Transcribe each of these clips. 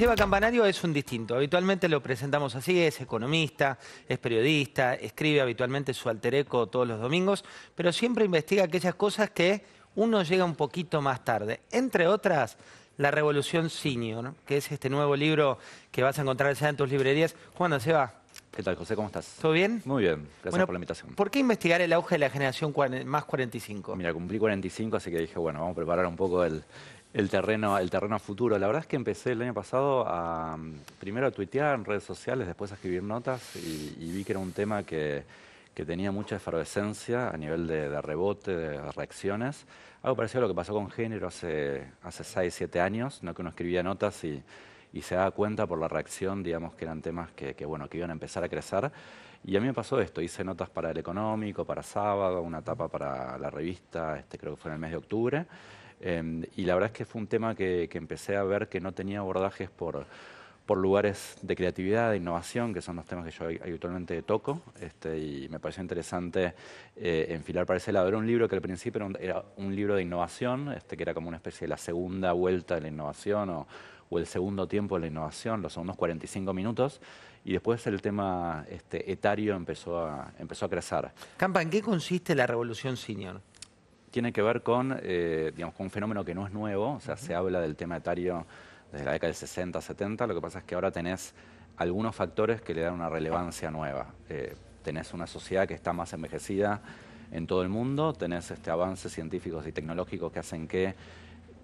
Seba Campanario es un distinto. Habitualmente lo presentamos así, es economista, es periodista, escribe habitualmente su alter eco todos los domingos, pero siempre investiga aquellas cosas que uno llega un poquito más tarde. Entre otras, La Revolución Senior, que es este nuevo libro que vas a encontrar ya en tus librerías. Juan, Seba, ¿Qué tal, José? ¿Cómo estás? ¿Todo bien? Muy bien, gracias por la invitación. ¿Por qué investigar el auge de la generación más 45? Mira, cumplí 45, así que dije, bueno, vamos a preparar un poco el, el terreno, el terreno futuro. La verdad es que empecé el año pasado a, mm, primero a tuitear en redes sociales, después a escribir notas y, vi que era un tema que, que tenía mucha efervescencia a nivel de, rebote, de reacciones. Algo parecido a lo que pasó con género hace, hace 6, 7 años, ¿no? que uno escribía notas y, se daba cuenta por la reacción, digamos, que eran temas que, bueno, que iban a empezar a crecer. Y a mí me pasó esto, hice notas para El Económico, para Sábado, una tapa para la revista, este, creo que fue en el mes de octubre. Em, y la verdad es que fue un tema que, empecé a ver que no tenía abordajes por, lugares de creatividad, de innovación, que son los temas que yo habitualmente toco, este, y me pareció interesante eh, enfilar para ese lado. Era un libro que al principio era un, libro de innovación, este, que era como una especie de la segunda vuelta de la innovación o, el segundo tiempo de la innovación, los segundos 45 minutos, y después el tema este, etario empezó a, empezó a crecer. Campa, ¿en qué consiste la revolución senior? tiene que ver con, eh, digamos, un fenómeno que no es nuevo, o sea, se habla del tema etario desde la década del 60, 70, lo que pasa es que ahora tenés algunos factores que le dan una relevancia nueva. Eh, tenés una sociedad que está más envejecida en todo el mundo, tenés este, avances científicos y tecnológicos que hacen que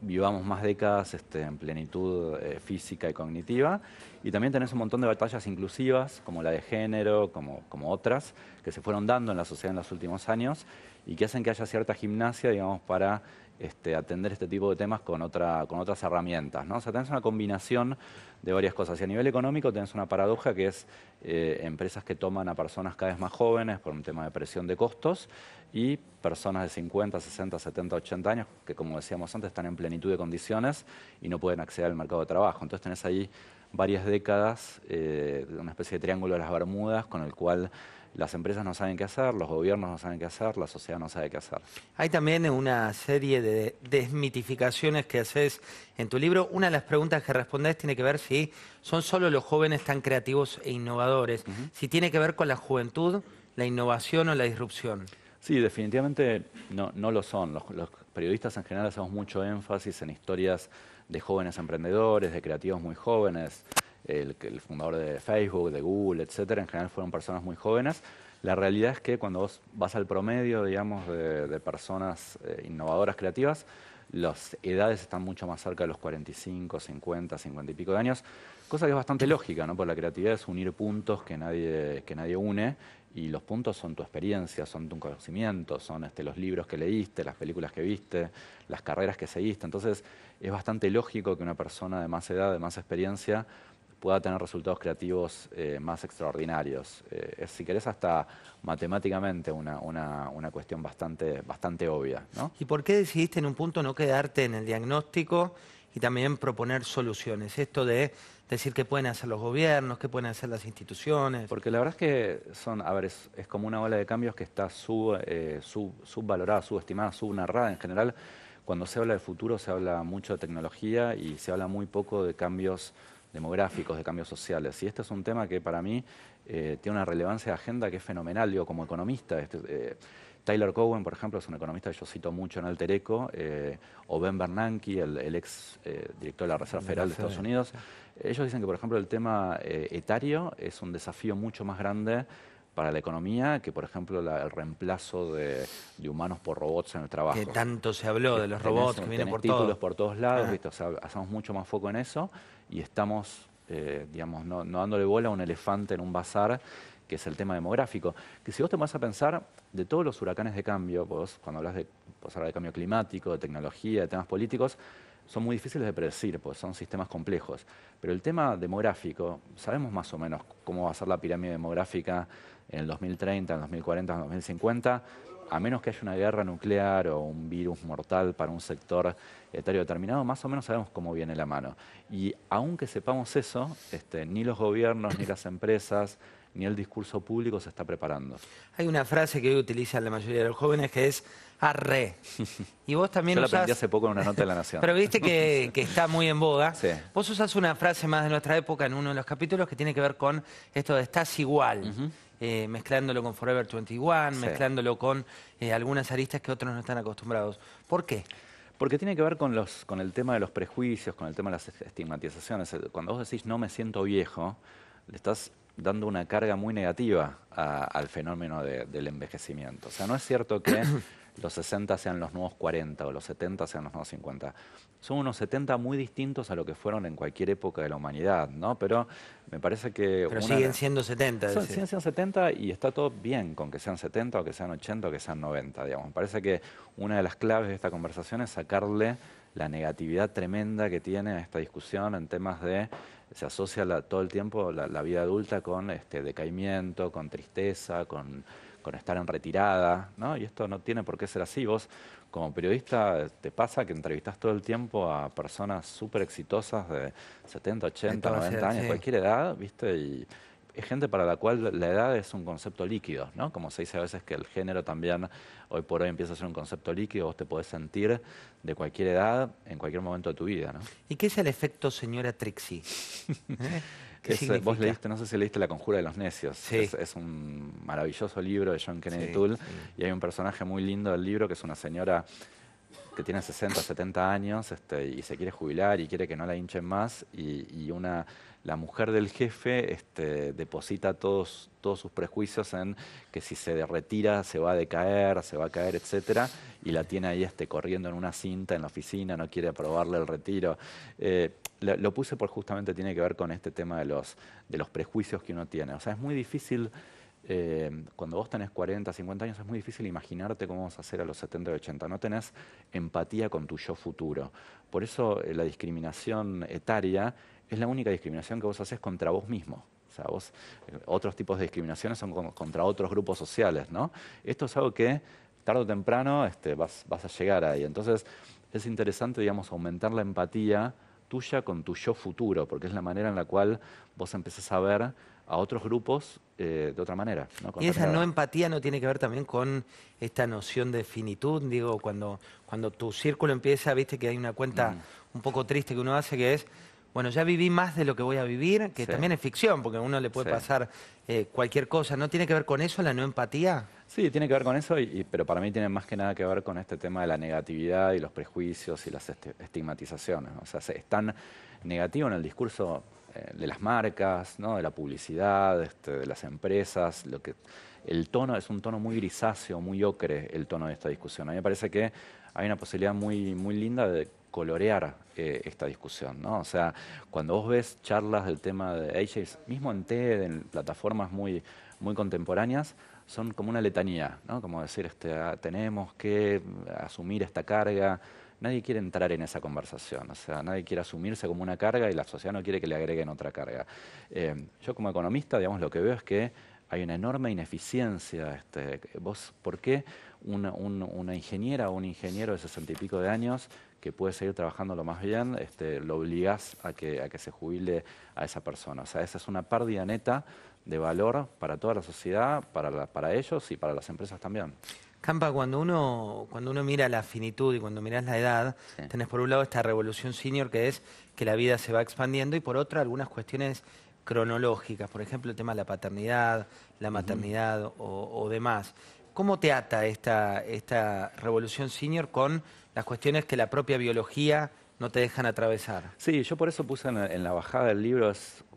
vivamos más décadas este, en plenitud eh, física y cognitiva. Y también tenés un montón de batallas inclusivas, como la de género, como, como otras, que se fueron dando en la sociedad en los últimos años y que hacen que haya cierta gimnasia, digamos, para este, atender este tipo de temas con, otras herramientas. ¿no? O sea, tenés una combinación de varias cosas. Y a nivel económico tenés una paradoja que es eh, empresas que toman a personas cada vez más jóvenes por un tema de presión de costos y personas de 50, 60, 70, 80 años que, como decíamos antes, están en plenitud de condiciones y no pueden acceder al mercado de trabajo. Entonces tenés ahí varias décadas eh, una especie de triángulo de las Bermudas con el cual las empresas no saben qué hacer, los gobiernos no saben qué hacer, la sociedad no sabe qué hacer. Hay también una serie de desmitificaciones que haces en tu libro. Una de las preguntas que respondes tiene que ver si son solo los jóvenes tan creativos e innovadores, si tiene que ver con la juventud, la innovación o la disrupción. Sí, definitivamente no, lo son. los periodistas en general hacemos mucho énfasis en historias de jóvenes emprendedores, de creativos muy jóvenes, el, fundador de Facebook, de Google, etcétera, en general fueron personas muy jóvenes. La realidad es que cuando vos vas al promedio, digamos, de, personas eh, innovadoras, creativas, las edades están mucho más cerca de los 45, 50, 50 y pico de años, cosa que es bastante lógica, ¿no? Porque la creatividad es unir puntos que nadie, que nadie une y los puntos son tu experiencia, son tu conocimiento, son este, los libros que leíste, las películas que viste, las carreras que seguiste. Entonces es bastante lógico que una persona de más edad, de más experiencia, pueda tener resultados creativos eh, más extraordinarios. Eh, es, si querés, hasta matemáticamente una, cuestión bastante, bastante obvia. ¿Y por qué decidiste en un punto no quedarte en el diagnóstico? y también proponer soluciones. Esto de decir qué pueden hacer los gobiernos, qué pueden hacer las instituciones. Porque la verdad es que son, a ver, es, como una ola de cambios que está eh, sub, subvalorada, subestimada, subnarrada en general. Cuando se habla de futuro se habla mucho de tecnología y se habla muy poco de cambios demográficos, de cambios sociales. Y este es un tema que para mí eh, tiene una relevancia de agenda que es fenomenal, digo, como economista. Este, eh, Tyler Cowen, por ejemplo, es un economista que yo cito mucho en Alter Eco, eh, o Ben Bernanke, el, ex eh, director de la Reserva Federal de Estados Unidos. Ellos dicen que, por ejemplo, el tema eh, etario es un desafío mucho más grande para la economía que, por ejemplo, el reemplazo de, humanos por robots en el trabajo. Que tanto se habló de los robots que vienen por títulos por todos lados, ah. hacemos mucho más foco en eso y estamos, digamos, no, no dándole bola a un elefante en un bazar que es el tema demográfico. Que si vos te vas a pensar de todos los huracanes de cambio, vos cuando hablas de, de cambio climático, de tecnología, de temas políticos, son muy difíciles de predecir, pues son sistemas complejos. Pero el tema demográfico, sabemos más o menos cómo va a ser la pirámide demográfica en el 2030, en el 2040, en el 2050, a menos que haya una guerra nuclear o un virus mortal para un sector etario determinado, más o menos sabemos cómo viene la mano. Y aunque sepamos eso, este, ni los gobiernos, ni las empresas, ni el discurso público se está preparando. Hay una frase que hoy utilizan la mayoría de los jóvenes que es arre. Y vos también Yo la aprendí hace poco en una nota de La Nación. Pero viste que, está muy en boga. Vos usás una frase más de nuestra época en uno de los capítulos que tiene que ver con esto de estás igual. Eh, mezclándolo con Forever 21, mezclándolo con eh, algunas aristas que otros no están acostumbrados. ¿Por qué? Porque tiene que ver con, los, con el tema de los prejuicios, con el tema de las estigmatizaciones. Cuando vos decís no me siento viejo, le estás dando una carga muy negativa al fenómeno del envejecimiento. O sea, no es cierto que los 60 sean los nuevos 40 o los 70 sean los nuevos 50. Son unos 70 muy distintos a lo que fueron en cualquier época de la humanidad, ¿no? Pero me parece que... Pero siguen siendo 70. siguen siendo 70 y está todo bien con que sean 70 o que sean 80 o que sean 90, digamos. Me parece que una de las claves de esta conversación es sacarle la negatividad tremenda que tiene esta discusión en temas de se asocia todo el tiempo la, vida adulta con este, decaimiento, con tristeza, con, estar en retirada, ¿no? Y esto no tiene por qué ser así. Vos, como periodista, te pasa que entrevistas todo el tiempo a personas súper exitosas de 70, 80, 90 años, cualquier edad, ¿viste? Y, es gente para la cual la edad es un concepto líquido, ¿no? Como se dice a veces que el género también hoy por hoy empieza a ser un concepto líquido, vos te podés sentir de cualquier edad en cualquier momento de tu vida, ¿no? ¿Y qué es el efecto señora Trixie? ¿Eh? Eh, vos leíste, no sé si leíste La Conjura de los Necios. Es, un maravilloso libro de John Kennedy Toole y hay un personaje muy lindo del libro que es una señora que tiene 60, 70 años este, y se quiere jubilar y quiere que no la hinchen más y, una, la mujer del jefe este, deposita todos, todos sus prejuicios en que si se retira se va a decaer, se va a caer, etcétera, y la tiene ahí este, corriendo en una cinta en la oficina, no quiere aprobarle el retiro. Eh, lo, puse por justamente tiene que ver con este tema de los, de los prejuicios que uno tiene. O sea, es muy difícil eh, cuando vos tenés 40, 50 años es muy difícil imaginarte cómo vas a hacer a los 70 o 80. No tenés empatía con tu yo futuro. Por eso eh, la discriminación etaria es la única discriminación que vos haces contra vos mismo. O sea, vos, eh, otros tipos de discriminaciones son contra otros grupos sociales, ¿no? Esto es algo que tarde o temprano este, vas, a llegar ahí. Entonces, es interesante, digamos, aumentar la empatía tuya con tu yo futuro, porque es la manera en la cual vos empezás a ver a otros grupos eh, de otra manera. y esa no empatía no tiene que ver también con esta noción de finitud, digo, cuando, cuando tu círculo empieza, viste que hay una cuenta mm. un poco triste que uno hace que es, bueno, ya viví más de lo que voy a vivir, que también es ficción, porque a uno le puede pasar eh, cualquier cosa. ¿No tiene que ver con eso la no empatía? Sí, tiene que ver con eso, pero para mí tiene más que nada que ver con este tema de la negatividad y los prejuicios y las estigmatizaciones. O sea, es tan negativo en el discurso eh, de las marcas, de la publicidad, este, de las empresas, lo que el tono es un tono muy grisáceo, muy ocre el tono de esta discusión. A mí me parece que hay una posibilidad muy, muy linda de colorear eh, esta discusión, O sea, cuando vos ves charlas del tema de AJs, mismo en TED, en plataformas muy, muy contemporáneas, son como una letanía, ¿no? Como decir, este, ah, tenemos que asumir esta carga, nadie quiere entrar en esa conversación, o sea, nadie quiere asumirse como una carga y la sociedad no quiere que le agreguen otra carga. Eh, yo como economista, digamos, lo que veo es que hay una enorme ineficiencia. Este, vos, ¿Por qué una, ingeniera o un ingeniero de sesenta y pico de años que puede seguir trabajando lo más bien, este, lo obligás a que, a que se jubile a esa persona? O sea, esa es una pérdida neta de valor para toda la sociedad, para, para ellos y para las empresas también. Campa, cuando uno, cuando uno mira la finitud y cuando miras la edad, tenés por un lado esta revolución senior que es que la vida se va expandiendo y por otro algunas cuestiones cronológicas, por ejemplo el tema de la paternidad, la maternidad o, demás. ¿Cómo te ata esta, esta revolución senior con las cuestiones que la propia biología no te dejan atravesar? Sí, yo por eso puse en, la bajada del libro,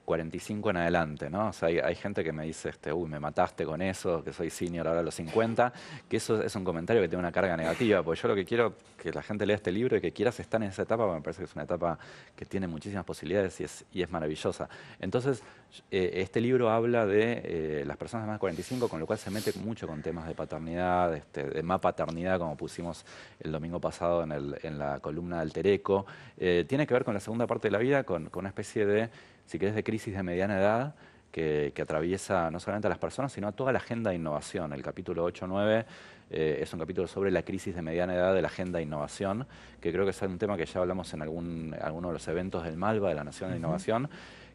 45 en adelante, ¿no? O sea, hay, gente que me dice, este, uy, me mataste con eso, que soy senior ahora a los 50, que eso es un comentario que tiene una carga negativa, porque yo lo que quiero que la gente lea este libro y que quieras estar en esa etapa, porque me parece que es una etapa que tiene muchísimas posibilidades y es, maravillosa. Entonces, eh, este libro habla de eh, las personas de más de 45, con lo cual se mete mucho con temas de paternidad, este, de más paternidad, como pusimos el domingo pasado en, la columna del Tereco. Eh, tiene que ver con la segunda parte de la vida, con una especie de si querés, de crisis de mediana edad, que, atraviesa no solamente a las personas, sino a toda la agenda de innovación. El capítulo 8.9 9 eh, es un capítulo sobre la crisis de mediana edad de la agenda de innovación, que creo que es un tema que ya hablamos en algún, alguno de los eventos del MALVA, de la Nación de Innovación,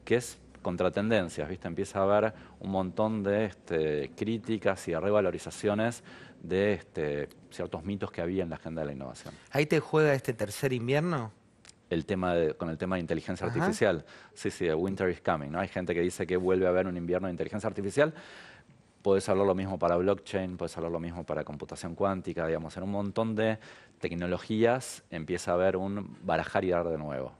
que es contratendencias, ¿viste? Empieza a haber un montón de este, críticas y revalorizaciones de este, ciertos mitos que había en la agenda de la innovación. ¿Ahí te juega este tercer invierno? tema con el tema de inteligencia artificial. Sí, sí, winter is coming, ¿no? Hay gente que dice que vuelve a haber un invierno de inteligencia artificial. Puedes hablar lo mismo para blockchain, puedes hablar lo mismo para computación cuántica, digamos, en un montón de tecnologías empieza a haber un barajar y dar de nuevo.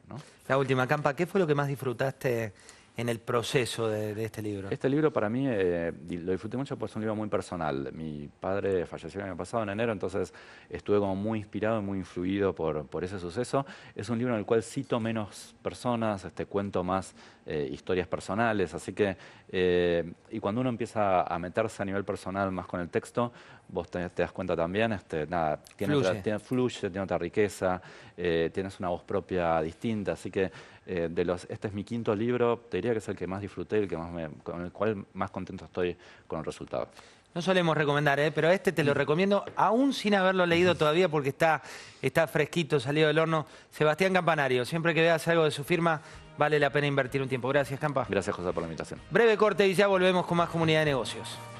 La última, Campa, ¿qué fue lo que más disfrutaste en el proceso de, este libro? Este libro para mí eh, lo disfruté mucho porque es un libro muy personal. Mi padre falleció el año pasado, en enero, entonces estuve como muy inspirado y muy influido por, por ese suceso. Es un libro en el cual cito menos personas, este, cuento más eh, historias personales, así que, eh, y cuando uno empieza a meterse a nivel personal más con el texto, vos te, das cuenta también, este, nada, tiene fluye. tiene, otra riqueza, eh, tienes una voz propia distinta, así que de los, este es mi quinto libro, te diría que es el que más disfruté, el que más con el cual más contento estoy con el resultado. No solemos recomendar, ¿eh? pero este te lo mm. recomiendo, aún sin haberlo leído todavía, porque está, está fresquito, salido del horno. Sebastián Campanario, siempre que veas algo de su firma, vale la pena invertir un tiempo. Gracias, Campa. Gracias, José, por la invitación. Breve corte y ya volvemos con más comunidad de negocios.